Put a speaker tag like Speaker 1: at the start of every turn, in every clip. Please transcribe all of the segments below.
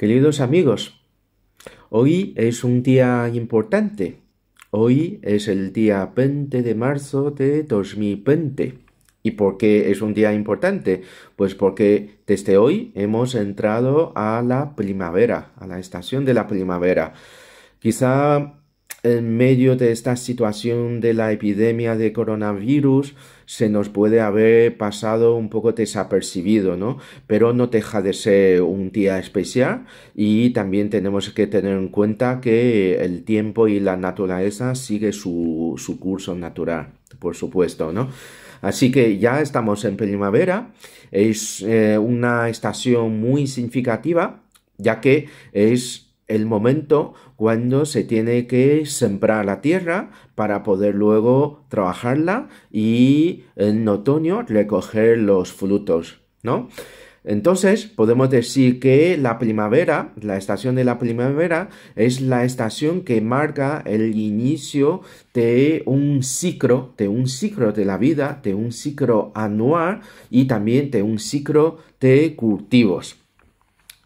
Speaker 1: Queridos amigos, hoy es un día importante. Hoy es el día 20 de marzo de 2020. ¿Y por qué es un día importante? Pues porque desde hoy hemos entrado a la primavera, a la estación de la primavera. Quizá en medio de esta situación de la epidemia de coronavirus se nos puede haber pasado un poco desapercibido, ¿no? Pero no deja de ser un día especial y también tenemos que tener en cuenta que el tiempo y la naturaleza sigue su, curso natural, por supuesto, ¿no? Así que ya estamos en primavera, es eh, una estación muy significativa, ya que es el momento cuando se tiene que sembrar la tierra para poder luego trabajarla y en otoño recoger los frutos, ¿no? Entonces podemos decir que la primavera, la estación de la primavera, es la estación que marca el inicio de un ciclo, de un ciclo de la vida, de un ciclo anual y también de un ciclo de cultivos.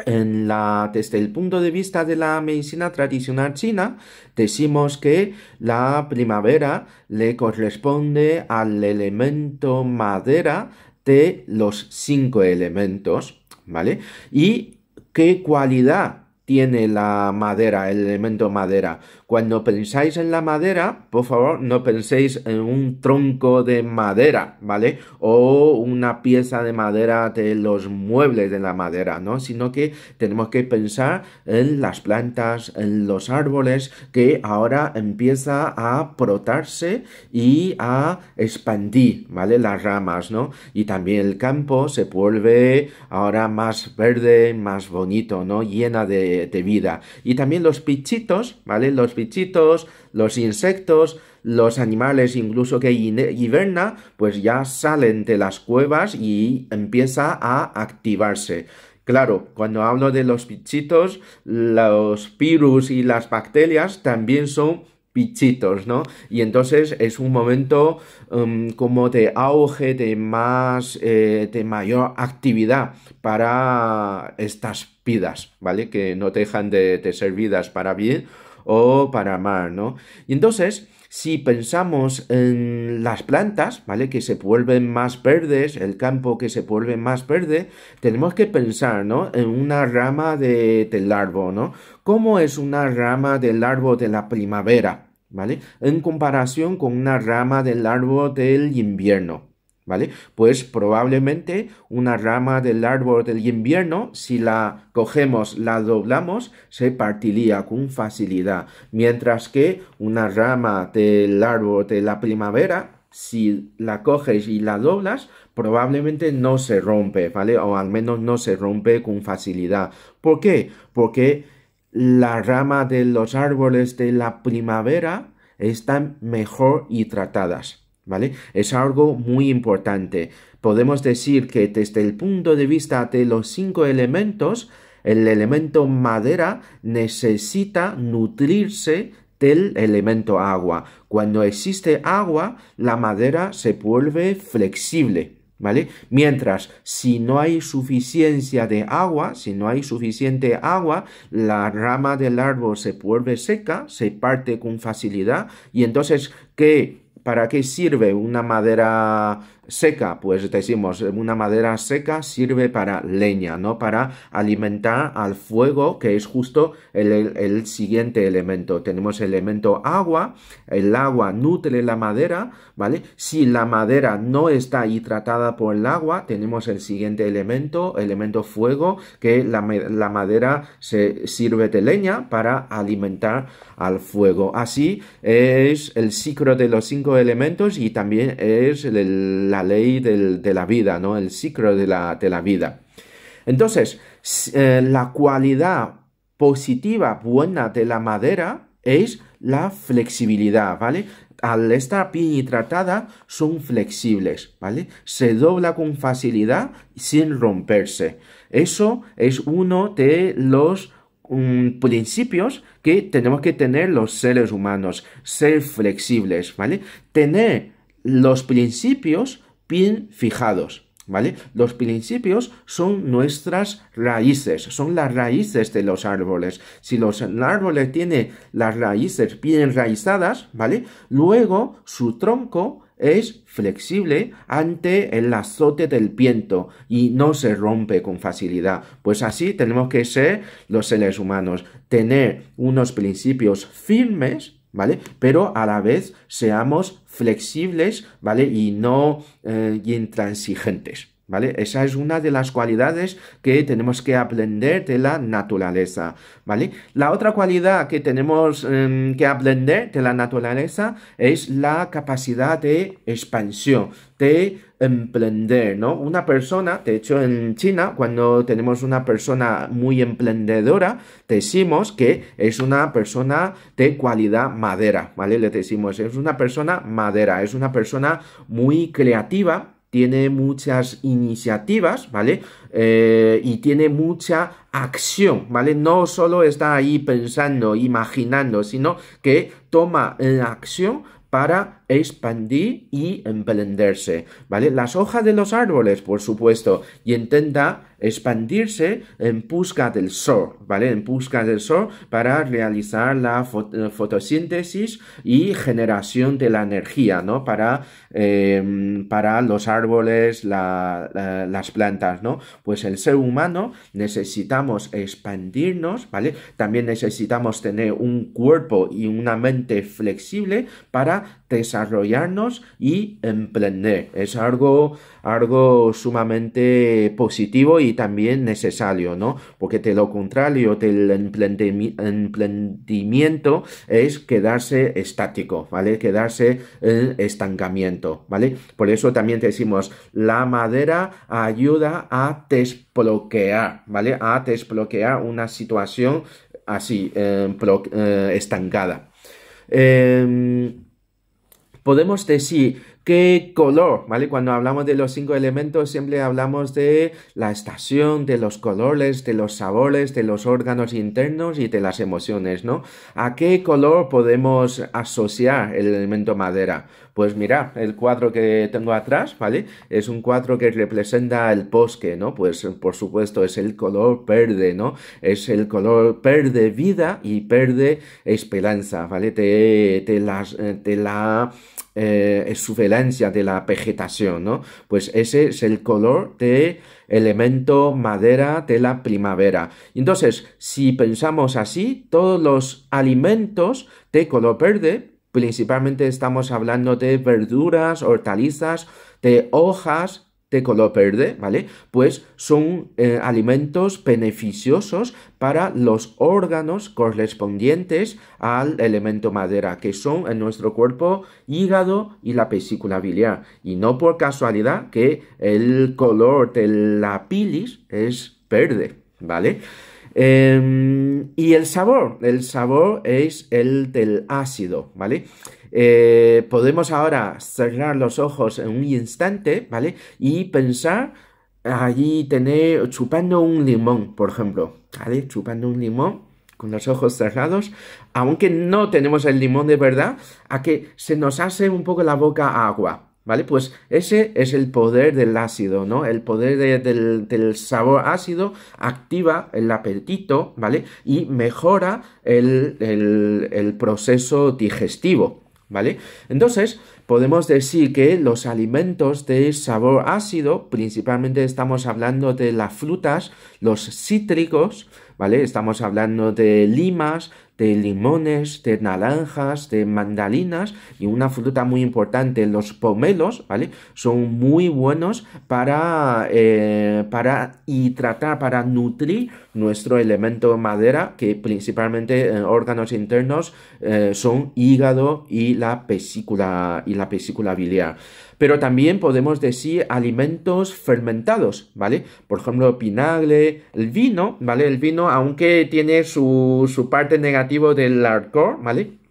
Speaker 1: En la, desde el punto de vista de la medicina tradicional china, decimos que la primavera le corresponde al elemento madera de los cinco elementos, ¿vale? ¿Y qué cualidad tiene la madera, el elemento madera? Cuando pensáis en la madera, por favor, no penséis en un tronco de madera, ¿vale? O una pieza de madera de los muebles de la madera, ¿no? Sino que tenemos que pensar en las plantas, en los árboles que ahora empieza a protarse y a expandir, ¿vale? Las ramas, ¿no? Y también el campo se vuelve ahora más verde, más bonito, ¿no? Llena de, de vida. Y también los pichitos, ¿vale? Los pichitos, los insectos, los animales incluso que hiberna, pues ya salen de las cuevas y empieza a activarse. Claro, cuando hablo de los pichitos, los virus y las bacterias también son pichitos, ¿no? Y entonces es un momento em, como de auge, de más, eh, de mayor actividad para estas vidas, ¿vale? Que no dejan de, de ser vidas para bien o para amar, ¿no? Y entonces, si pensamos en las plantas, ¿vale? Que se vuelven más verdes, el campo que se vuelve más verde, tenemos que pensar, ¿no? En una rama del árbol, ¿no? ¿Cómo es una rama del árbol de la primavera? ¿Vale? En comparación con una rama del árbol del invierno. ¿vale? Pues probablemente una rama del árbol del invierno, si la cogemos, la doblamos, se partiría con facilidad, mientras que una rama del árbol de la primavera, si la coges y la doblas, probablemente no se rompe, ¿vale? O al menos no se rompe con facilidad. ¿Por qué? Porque la rama de los árboles de la primavera están mejor hidratadas. ¿vale? Es algo muy importante. Podemos decir que desde el punto de vista de los cinco elementos, el elemento madera necesita nutrirse del elemento agua. Cuando existe agua, la madera se vuelve flexible, ¿vale? Mientras, si no hay suficiencia de agua, si no hay suficiente agua, la rama del árbol se vuelve seca, se parte con facilidad y entonces, ¿qué ¿Para qué sirve una madera seca, pues decimos, eh, una madera seca sirve para leña, ¿no? Para alimentar al fuego, que es justo el, siguiente elemento. Tenemos el elemento agua, el agua nutre la madera, ¿vale? Si la madera no está hidratada por el agua, tenemos el siguiente elemento, elemento fuego, que la, la madera se sirve de leña para alimentar al fuego. Así es el ciclo de los cinco elementos y también es el la ley de la vida, ¿no? El ciclo de la, vida. Entonces, eh, la cualidad positiva buena de la madera es la flexibilidad, ¿vale? Al estar bien hidratada, son flexibles, ¿vale? Se dobla con facilidad sin romperse. Eso es uno de los mm, principios que tenemos que tener los seres humanos, ser flexibles, ¿vale? Tener los principios bien fijados. ¿Vale? Los principios son nuestras raíces, son las raíces de los árboles. Si los árboles tienen las raíces bien enraizadas ¿vale? Luego su tronco es flexible ante el azote del viento y no se rompe con facilidad. Pues así tenemos que ser los seres humanos, tener unos principios firmes ¿vale? Pero a la vez seamos flexibles, ¿vale? Y no eh, intransigentes. ¿Vale? Esa es una de las cualidades que tenemos que aprender de la naturaleza, ¿vale? La otra cualidad que tenemos em, que aprender de la naturaleza es la capacidad de expansión, de emprender, Una persona, de hecho en China, cuando tenemos una persona muy emprendedora, decimos que es una persona de cualidad madera, ¿vale? Le decimos, es una persona madera, es una persona muy creativa, tiene muchas iniciativas, ¿vale? Eh, y tiene mucha acción, ¿vale? No solo está ahí pensando, imaginando, sino que toma la acción para expandir y emprenderse, ¿vale? Las hojas de los árboles, por supuesto, y intenta expandirse en busca del sol, ¿vale? En busca del sol para realizar la eh, fotosíntesis y generación de la energía, ¿no? Para, em, para los árboles, las plantas, ¿no? Pues el ser humano necesitamos expandirnos, ¿vale? También necesitamos tener un cuerpo y una mente flexible para desarrollarnos y emprender. Es algo, algo sumamente positivo y también necesario, ¿no? Porque de lo contrario del emprendimiento es quedarse estático, ¿vale? Quedarse en estancamiento, ¿vale? Por eso también decimos, la madera ayuda a desbloquear, ¿vale? A desbloquear una situación así, eh, eh, estancada. Em, podemos decir qué color, ¿vale? Cuando hablamos de los cinco elementos siempre hablamos de la estación, de los colores, de los sabores, de los órganos internos y de las emociones, ¿no? ¿A qué color podemos asociar el elemento madera? Pues mira, el cuadro que tengo atrás, ¿vale? Es un cuadro que representa el bosque, ¿no? Pues por supuesto es el color verde, ¿no? Es el color verde vida y verde esperanza, ¿vale? De eh, la eh, de la vegetación, ¿no? Pues ese es el color de elemento madera de la primavera. Entonces, si pensamos así, todos los alimentos de color verde Principalmente estamos hablando de verduras, hortalizas, de hojas de color verde, ¿vale? Pues son eh, alimentos beneficiosos para los órganos correspondientes al elemento madera, que son en nuestro cuerpo hígado y la vesícula biliar. Y no por casualidad que el color de la pilis es verde, ¿vale? Em, y el sabor, el sabor es el del ácido, ¿vale? Eh, podemos ahora cerrar los ojos en un instante, ¿vale? Y pensar allí tener chupando un limón, por ejemplo, ¿vale? Chupando un limón con los ojos cerrados, aunque no tenemos el limón de verdad, a que se nos hace un poco la boca agua, ¿Vale? Pues ese es el poder del ácido, ¿no? El poder del, sabor ácido activa el apetito, ¿vale? Y mejora el, el proceso digestivo, ¿vale? Entonces, podemos decir que los alimentos de sabor ácido, principalmente estamos hablando de las frutas, los cítricos, ¿vale? Estamos hablando de limas, de limones, de naranjas, de mandarinas y una fruta muy importante, los pomelos, ¿vale? Son muy buenos para, eh, para hidratar, para nutrir nuestro elemento madera, que principalmente en eh, órganos internos eh, son hígado y la vesícula y la vesícula biliar. Pero también podemos decir alimentos fermentados, ¿vale? Por ejemplo, pinagre, el vino, ¿vale? El vino, aunque tiene su, su parte negativa del alcohol, ¿vale?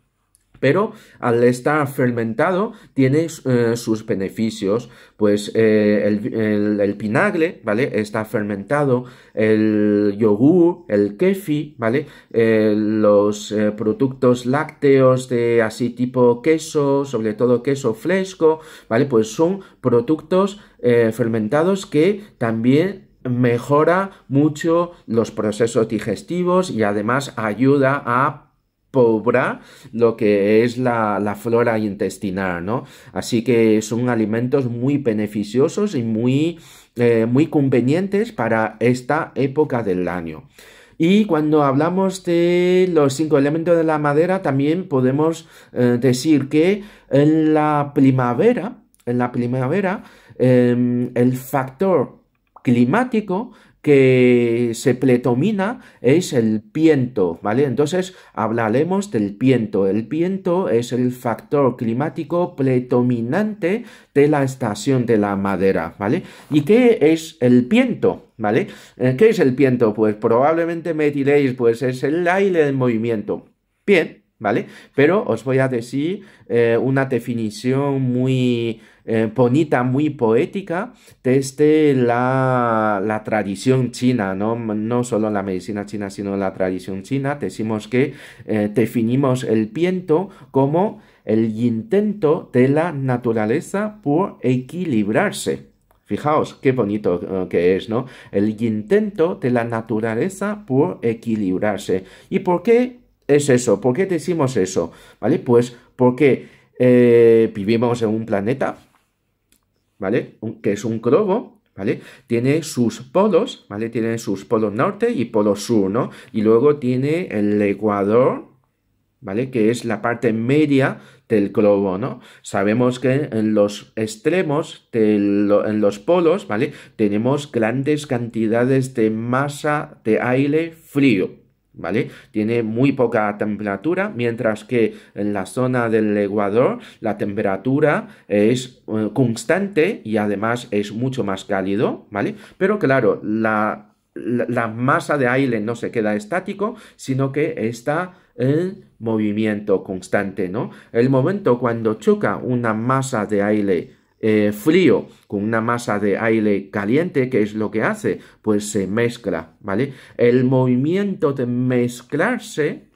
Speaker 1: pero al estar fermentado tiene eh, sus beneficios, pues eh, el, el, ¿vale? Está fermentado, el yogur, el kefi, ¿vale? Eh, los productos lácteos de así tipo queso, sobre todo queso fresco, ¿vale? Pues son productos fermentados que también mejora mucho los procesos digestivos y además ayuda a pobre lo que es la, flora intestinal, ¿no? Así que son alimentos muy beneficiosos y muy, eh, muy convenientes para esta época del año. Y cuando hablamos de los cinco elementos de la madera, también podemos eh, decir que en la primavera, en la primavera, em, el factor climático que se pletomina es el viento, ¿vale? Entonces hablaremos del viento. El viento es el factor climático pletominante de la estación de la madera, ¿vale? ¿Y qué es el viento, ¿Vale? Eh, ¿Qué es el viento? Pues probablemente me diréis, pues es el aire en movimiento. Bien, ¿vale? Pero os voy a decir eh, una definición muy eh, bonita, muy poética desde la, tradición china, ¿no? no solo la medicina china, sino la tradición china. Decimos que eh, definimos el viento como el intento de la naturaleza por equilibrarse. Fijaos qué bonito eh, que es, ¿no? El intento de la naturaleza por equilibrarse. ¿Y por qué es eso? ¿Por qué decimos eso? ¿Vale? Pues porque vivimos en un planeta ¿vale? que es un globo, ¿vale? Tiene sus polos, ¿vale? Tiene sus polos norte y polo sur, ¿no? Y luego tiene el ecuador, ¿vale? Que es la parte media del globo, ¿no? Sabemos que en los extremos, en los polos, ¿vale? Tenemos grandes cantidades de masa de aire frío, ¿vale? Tiene muy poca temperatura, mientras que en la zona del Ecuador la temperatura es eh, constante y además es mucho más cálido, ¿vale? Pero claro, la, masa de aire no se queda estático, sino que está en movimiento constante, ¿no? El momento cuando choca una masa de aire eh, frío con una masa de aire caliente, que es lo que hace? Pues se mezcla, ¿vale? El movimiento de mezclarse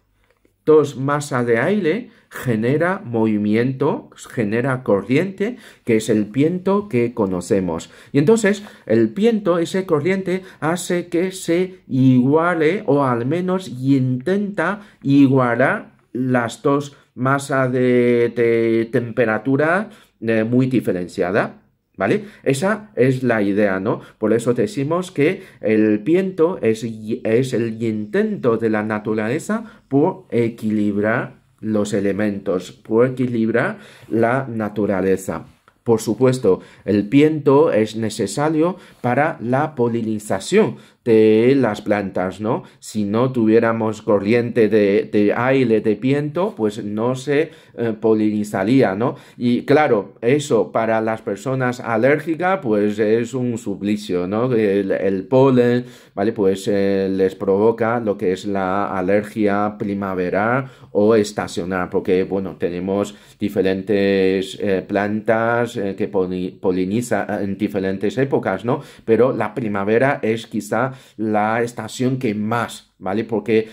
Speaker 1: dos masas de aire genera movimiento, genera corriente, que es el viento que conocemos. Y entonces el viento, ese corriente, hace que se iguale o al menos intenta igualar las dos masas de temperatura muy diferenciada. ¿Vale? Esa es la idea, ¿no? Por eso decimos que el viento es, es el intento de la naturaleza por equilibrar los elementos, por equilibrar la naturaleza. Por supuesto, el viento es necesario para la polinización de las plantas, ¿no? Si no tuviéramos corriente de, aire de viento, pues no se eh, polinizaría, ¿no? Y claro, eso para las personas alérgicas, pues es un suplicio, ¿no? El, polen, ¿vale? Pues eh, les provoca lo que es la alergia primaveral o estacional, porque, bueno, tenemos diferentes eh, plantas que polinizan en diferentes épocas, ¿no? Pero la primavera es quizá la estación que más, ¿vale? Porque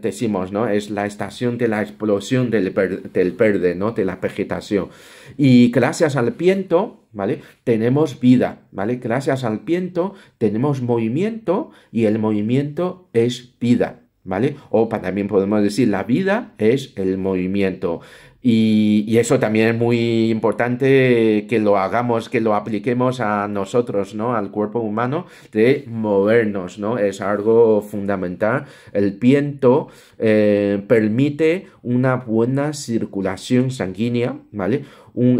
Speaker 1: decimos, ¿no? Es la estación de la explosión del, del verde, ¿no? De la vegetación. Y gracias al viento, ¿vale? Tenemos vida, ¿vale? Gracias al viento tenemos movimiento y el movimiento es vida, ¿vale? O también podemos decir, la vida es el movimiento. Y, eso también es muy importante que lo hagamos, que lo apliquemos a nosotros, ¿no? Al cuerpo humano, de movernos, ¿no? Es algo fundamental. El viento eh, permite una buena circulación sanguínea, ¿vale?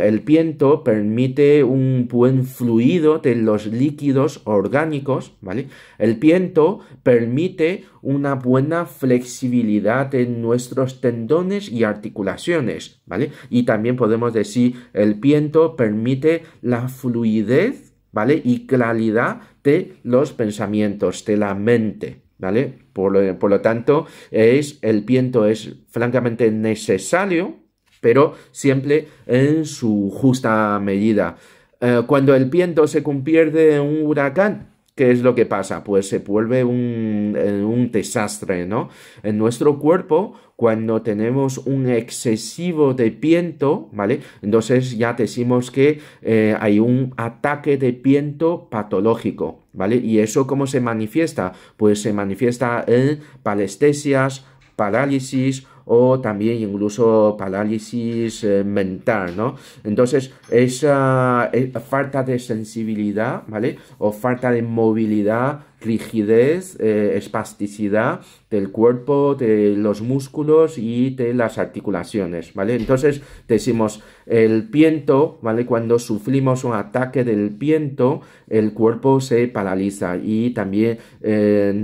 Speaker 1: el viento permite un buen fluido de los líquidos orgánicos, ¿vale? El viento permite una buena flexibilidad en nuestros tendones y articulaciones, ¿vale? Y también podemos decir, el viento permite la fluidez, ¿vale? Y claridad de los pensamientos, de la mente, ¿vale? Por lo, tanto, el viento es francamente necesario pero siempre en su justa medida. Eh, cuando el viento se convierte en un huracán, ¿qué es lo que pasa? Pues se vuelve un, eh, un desastre, ¿no? En nuestro cuerpo, cuando tenemos un excesivo de viento, ¿vale? Entonces ya decimos que eh, hay un ataque de viento patológico, ¿vale? ¿Y eso cómo se manifiesta? Pues se manifiesta en palestesias, parálisis o también incluso parálisis eh, mental, ¿no? Entonces, esa eh, falta de sensibilidad, ¿vale? O falta de movilidad, rigidez, eh, espasticidad del cuerpo, de los músculos y de las articulaciones, ¿vale? Entonces, decimos, el piento, ¿vale? Cuando sufrimos un ataque del piento, el cuerpo se paraliza y también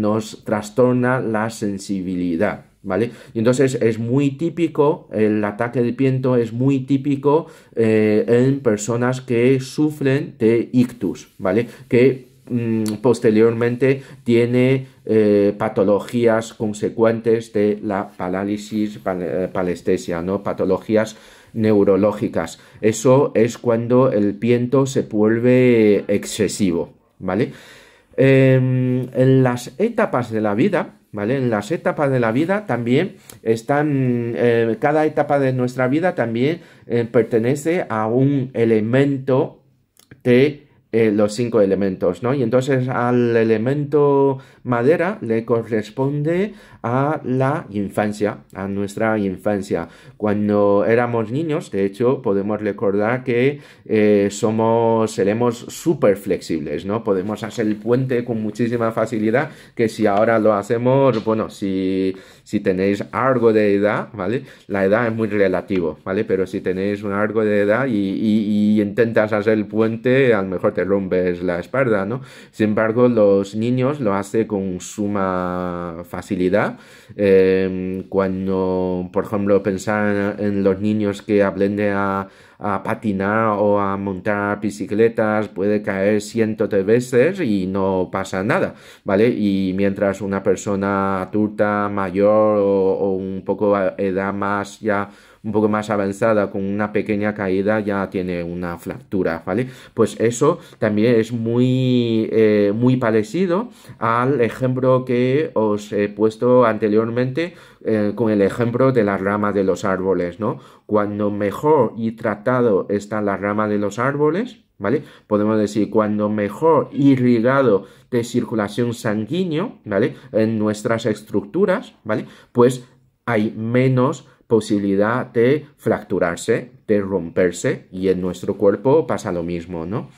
Speaker 1: nos trastorna la sensibilidad. ¿Vale? Y entonces es muy típico, el ataque de piento es muy típico eh, en personas que sufren de ictus, ¿vale? Que mm, posteriormente tiene eh, patologías consecuentes de la parálisis eh, palestesia, ¿no? Patologías neurológicas. Eso es cuando el piento se vuelve excesivo, ¿vale? Em, en las etapas de la vida, ¿Vale? En las etapas de la vida también están, eh, cada etapa de nuestra vida también eh, pertenece a un elemento de eh, los cinco elementos, ¿no? Y entonces al elemento madera le corresponde a la infancia, a nuestra infancia. Cuando éramos niños, de hecho, podemos recordar que eh, somos, seremos súper flexibles, ¿no? Podemos hacer el puente con muchísima facilidad, que si ahora lo hacemos, bueno, si, si tenéis algo de edad, ¿vale? La edad es muy relativo, ¿vale? Pero si tenéis un algo de edad y, y intentas hacer el puente, a lo mejor te rompes la espalda, ¿no? Sin embargo, los niños lo hacen con con suma facilidad. Em, cuando, por ejemplo, pensar en los niños que aprenden a, patinar o a montar bicicletas, puede caer cientos de veces y no pasa nada, ¿vale? Y mientras una persona adulta, mayor o, o un poco edad más ya un poco más avanzada con una pequeña caída ya tiene una fractura, ¿vale? Pues eso también es muy, eh, muy parecido al ejemplo que os he puesto anteriormente eh, con el ejemplo de las ramas de los árboles, ¿no? Cuando mejor y tratado está la rama de los árboles, ¿vale? Podemos decir, cuando mejor irrigado de circulación sanguíneo, ¿vale? En nuestras estructuras, ¿vale? Pues hay menos posibilidad de fracturarse, de romperse, y en nuestro cuerpo pasa lo mismo, ¿no?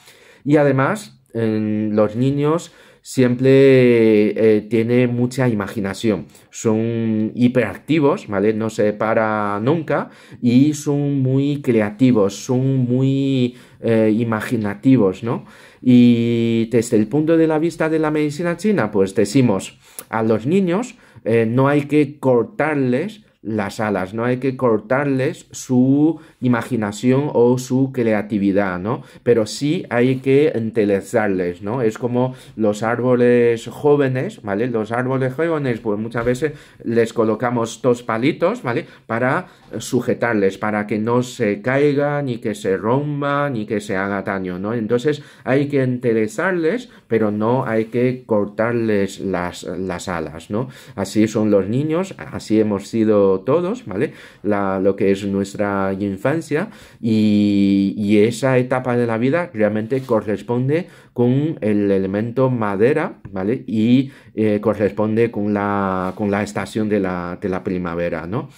Speaker 1: Y además, los niños siempre eh, tienen mucha imaginación. Son hiperactivos, ¿vale? No se para nunca y son muy creativos, son muy eh, imaginativos, ¿no? Y desde el punto de la vista de la medicina china, pues decimos a los niños eh, no hay que cortarles las alas, ¿no? Hay que cortarles su imaginación o su creatividad, ¿no? Pero sí hay que entelezarles, ¿no? Es como los árboles jóvenes, ¿vale? Los árboles jóvenes, pues muchas veces les colocamos dos palitos, ¿vale? Para sujetarles, para que no se caigan ni que se rompan ni que se haga daño, ¿no? Entonces hay que entelezarles, pero no hay que cortarles las, las alas, ¿no? Así son los niños, así hemos sido todos, ¿vale? lo que es nuestra infancia y, esa etapa de la vida realmente corresponde con el elemento madera, ¿vale? Y eh, corresponde con la, con la estación de la, primavera, ¿no?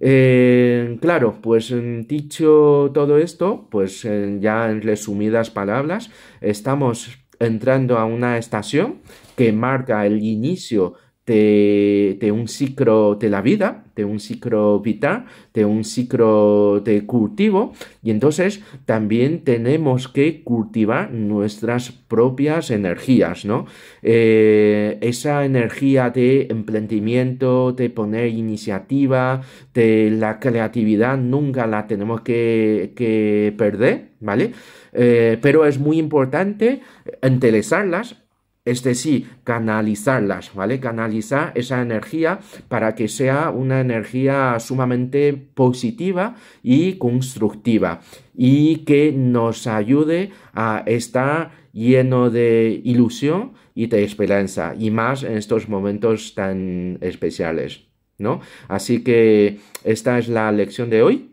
Speaker 1: Eh, claro, pues mm, dicho todo esto, pues eh, ya en resumidas palabras, estamos entrando a una estación que marca el inicio de, un ciclo de la vida, de un ciclo vital, de un ciclo de cultivo. Y entonces también tenemos que cultivar nuestras propias energías, ¿no? Eh, esa energía de emprendimiento, de poner iniciativa, de la creatividad, nunca la tenemos que, que perder, ¿vale? Eh, pero es muy importante interesarlas es decir, canalizarlas, ¿vale? Canalizar esa energía para que sea una energía sumamente positiva y constructiva y que nos ayude a estar lleno de ilusión y de esperanza y más en estos momentos tan especiales, ¿no? Así que esta es la lección de hoy.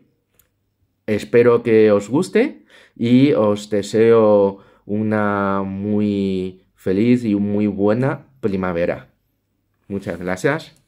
Speaker 1: Espero que os guste y os deseo una muy Feliz y muy buena primavera. Muchas gracias.